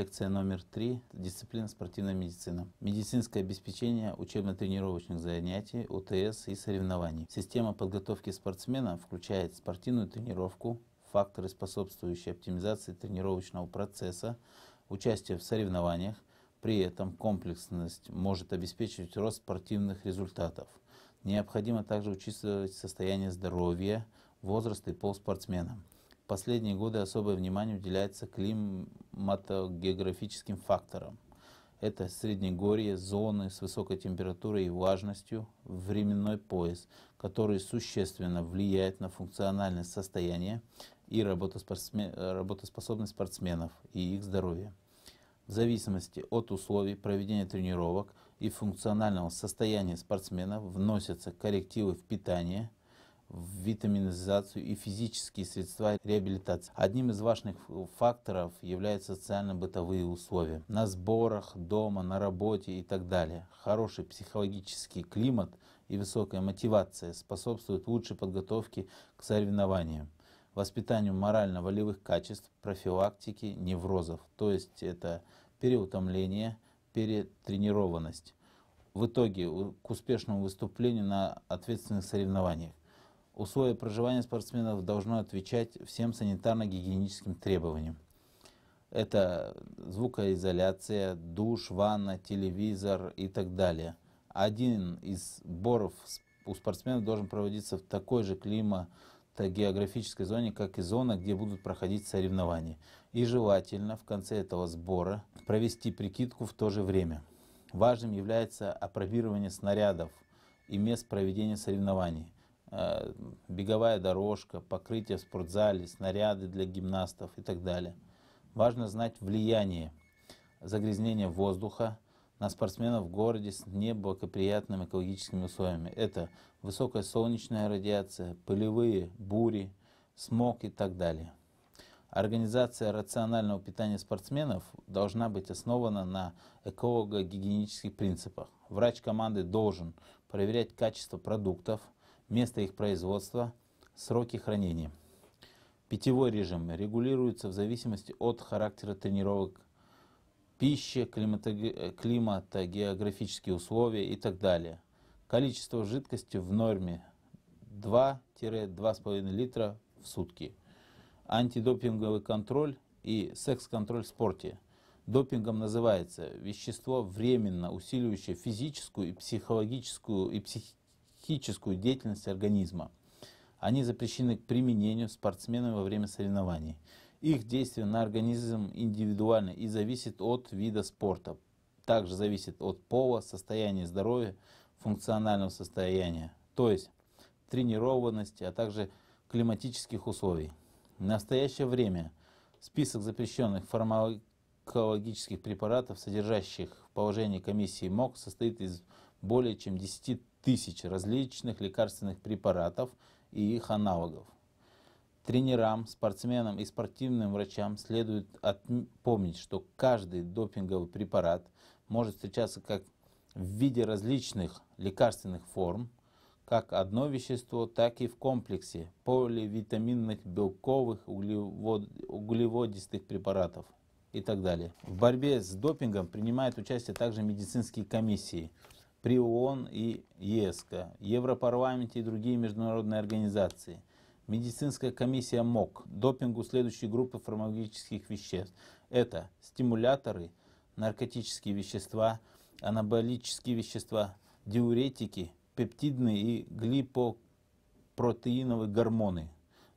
Лекция номер три. Дисциплина спортивная медицина. Медицинское обеспечение учебно-тренировочных занятий, УТС и соревнований. Система подготовки спортсмена включает спортивную тренировку, факторы, способствующие оптимизации тренировочного процесса, участие в соревнованиях. При этом комплексность может обеспечивать рост спортивных результатов. Необходимо также учитывать состояние здоровья, возраст и пол спортсмена последние годы особое внимание уделяется климатогеографическим факторам. Это среднегорье, зоны с высокой температурой и влажностью, временной пояс, который существенно влияет на функциональное состояние и работоспособность спортсменов и их здоровье. В зависимости от условий проведения тренировок и функционального состояния спортсмена вносятся коррективы в питание – витаминизацию и физические средства реабилитации. Одним из важных факторов являются социально-бытовые условия. На сборах, дома, на работе и так далее. Хороший психологический климат и высокая мотивация способствуют лучшей подготовке к соревнованиям воспитанию морально-волевых качеств, профилактике неврозов, то есть это переутомление, перетренированность. В итоге к успешному выступлению на ответственных соревнованиях. Условия проживания спортсменов должно отвечать всем санитарно-гигиеническим требованиям. Это звукоизоляция, душ, ванна, телевизор и так далее. Один из сборов у спортсменов должен проводиться в такой же климат, географической зоне, как и зона, где будут проходить соревнования. И желательно в конце этого сбора провести прикидку в то же время. Важным является апробирование снарядов и мест проведения соревнований. Э, беговая дорожка, покрытие в спортзале, снаряды для гимнастов и так далее. Важно знать влияние загрязнения воздуха на спортсменов в городе с неблагоприятными экологическими условиями. Это высокая солнечная радиация, пылевые бури, смог и так далее. Организация рационального питания спортсменов должна быть основана на эколого-гигиенических принципах. Врач команды должен проверять качество продуктов – место их производства, сроки хранения. Питьевой режим регулируется в зависимости от характера тренировок, пищи, климата, э, географические условия и так далее. Количество жидкости в норме 2-2,5 литра в сутки. Антидопинговый контроль и секс-контроль в спорте. Допингом называется вещество, временно усиливающее физическую и психологическую и психическую физическую деятельность организма. Они запрещены к применению спортсменам во время соревнований. Их действие на организм индивидуально и зависит от вида спорта. Также зависит от пола, состояния здоровья, функционального состояния, то есть тренированности, а также климатических условий. В настоящее время список запрещенных фармакологических препаратов, содержащих в положении комиссии МОК, состоит из более чем 10 тысяч различных лекарственных препаратов и их аналогов. Тренерам, спортсменам и спортивным врачам следует помнить, что каждый допинговый препарат может встречаться как в виде различных лекарственных форм, как одно вещество, так и в комплексе поливитаминных, белковых, углевод, углеводистых препаратов и так далее. В борьбе с допингом принимают участие также медицинские комиссии – при ООН и ЕСКО, Европарламенте и другие международные организации. Медицинская комиссия МОК, допингу следующей группы фармакологических веществ. Это стимуляторы, наркотические вещества, анаболические вещества, диуретики, пептидные и глипопротеиновые гормоны.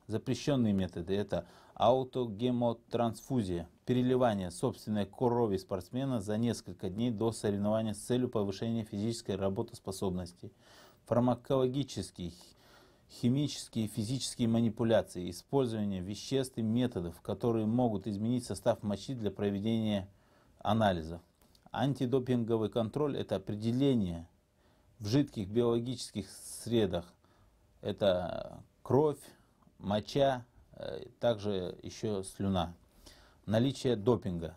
Запрещенные методы – это аутогемотрансфузия, переливание собственной крови спортсмена за несколько дней до соревнования с целью повышения физической работоспособности, фармакологические, химические и физические манипуляции, использование веществ и методов, которые могут изменить состав мочи для проведения анализа. Антидопинговый контроль – это определение в жидких биологических средах. Это кровь, моча, э, также еще слюна. Наличие допинга.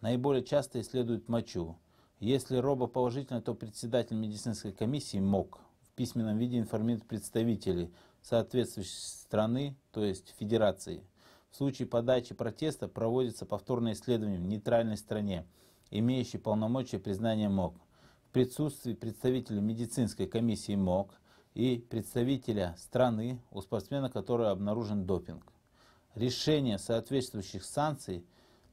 Наиболее часто исследуют мочу. Если робо положительно, то председатель медицинской комиссии МОК в письменном виде информирует представителей соответствующей страны, то есть федерации. В случае подачи протеста проводится повторное исследование в нейтральной стране, имеющей полномочия признания МОК. В присутствии представителя медицинской комиссии МОК и представителя страны, у спортсмена который обнаружен допинг решение соответствующих санкций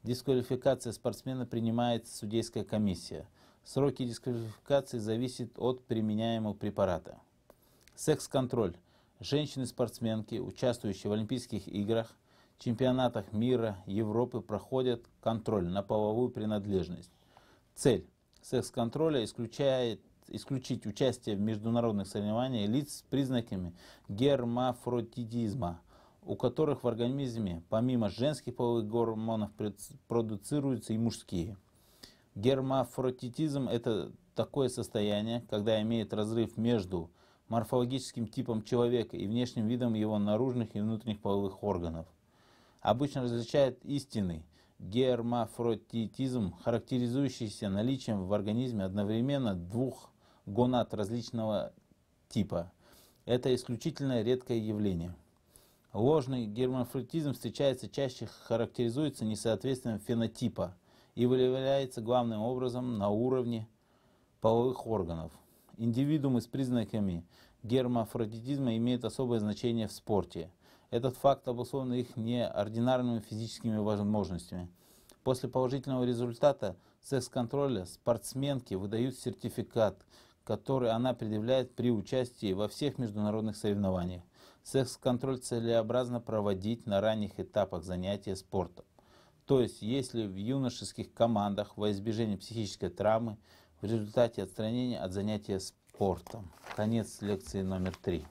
дисквалификация спортсмена принимает судейская комиссия. Сроки дисквалификации зависят от применяемого препарата. Секс-контроль. Женщины-спортсменки, участвующие в Олимпийских играх, чемпионатах мира, Европы, проходят контроль на половую принадлежность. Цель секс-контроля исключает исключить участие в международных соревнованиях лиц с признаками гермафродитизма – у которых в организме помимо женских половых гормонов продуцируются и мужские. Гермафротитизм – это такое состояние, когда имеет разрыв между морфологическим типом человека и внешним видом его наружных и внутренних половых органов. Обычно различает истинный гермафротитизм, характеризующийся наличием в организме одновременно двух гонад различного типа. Это исключительно редкое явление – Ложный гермафритизм встречается чаще, характеризуется несоответствием фенотипа и выявляется главным образом на уровне половых органов. Индивидуумы с признаками гермафродитизма имеют особое значение в спорте. Этот факт обусловлен их неординарными физическими возможностями. После положительного результата секс-контроля спортсменки выдают сертификат, который она предъявляет при участии во всех международных соревнованиях секс-контроль целесообразно проводить на ранних этапах занятия спортом. То есть, если в юношеских командах во избежание психической травмы в результате отстранения от занятия спортом. Конец лекции номер три.